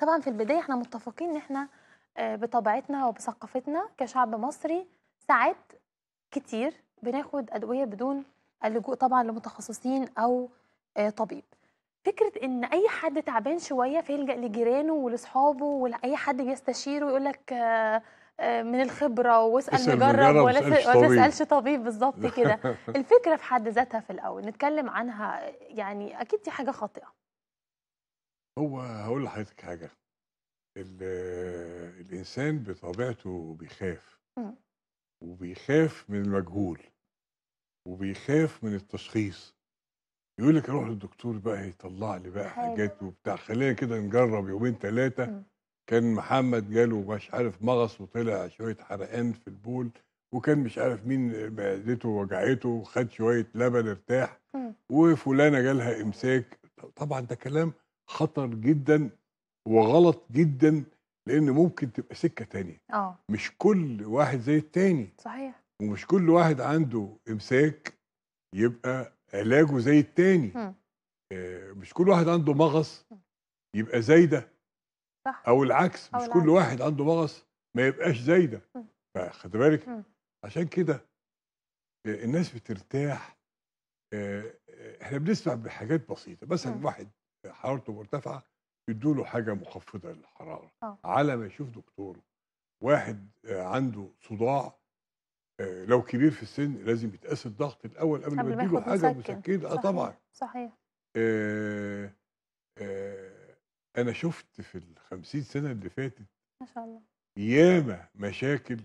طبعا في البدايه احنا متفقين ان احنا آه، بطبيعتنا وبثقافتنا كشعب مصري ساعات كتير بناخد ادويه بدون اللجوء طبعا لمتخصصين او آه، طبيب فكره ان اي حد تعبان شويه فيلجا لجيرانه ولاصحابه ولاي حد بيستشيره يقول لك آه، من الخبره واسال مجرب ولا تسالش طبيب بالظبط كده الفكره في حد ذاتها في الاول نتكلم عنها يعني اكيد دي حاجه خاطئه هو هقول لحضرتك حاجة ال- الإنسان بطبيعته بيخاف وبيخاف من المجهول وبيخاف من التشخيص يقول لك اروح للدكتور بقى يطلع لي بقى حاجات وبتاع خلينا كده نجرب يومين ثلاثه كان محمد جاله مش عارف مغص وطلع شويه حرقان في البول وكان مش عارف مين معدته وجعته وخد شويه لبن ارتاح وفلانه جالها امساك طبعا ده كلام خطر جدا وغلط جدا لان ممكن تبقى سكه تانية اه مش كل واحد زي التاني صحيح ومش كل واحد عنده امساك يبقى علاجه زي التاني آه مش كل واحد عنده مغص يبقى زي ده صح او العكس أو مش العكس. كل واحد عنده مغص ما يبقاش زي ده فخد بالك عشان كده آه، الناس بترتاح آه، آه، احنا بنسمع بحاجات بسيطه مثلا واحد حرارته مرتفعه يدوا له حاجه مخفضه للحراره أوه. على ما يشوف دكتوره واحد آه، عنده صداع آه، لو كبير في السن لازم يتقاس الضغط الاول قبل ما يديله حاجه مسكنه اه طبعا صحيح آه آه انا شفت في ال 50 سنه اللي فاتت ما شاء الله ياما مشاكل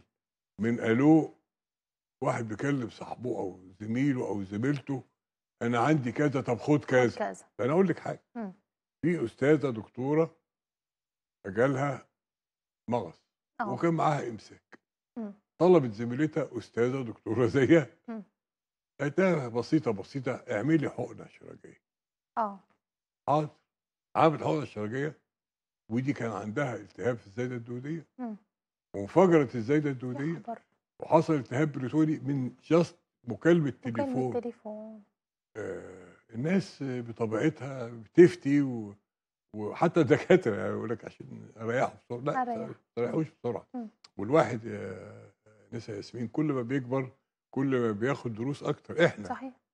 من الو واحد بيكلم صاحبه او زميله او زميلته انا عندي كذا طب خد كذا فانا اقول لك حاجه م. في استاذه دكتوره اجالها مغص أوه. وكان معاها امساك م. طلبت زميلتها استاذه دكتوره زيها لها بسيطه بسيطه اعملي حقنه شرجيه اه حاضر عملت حقنه شرجيه ودي كان عندها التهاب في الزايده الدوديه وانفجرت الزايده الدوديه وحصل التهاب بريتوني من جاست مكالمه تليفون مكالمه تليفون آه، الناس بطبيعتها بتفتي وحتى الدكاتره يعني يقول لك عشان اريحه بسرعه لا ما تريحوش بسرعه والواحد آه، يا نسا ياسمين كل ما بيكبر كل ما بياخد دروس اكتر احنا صحيح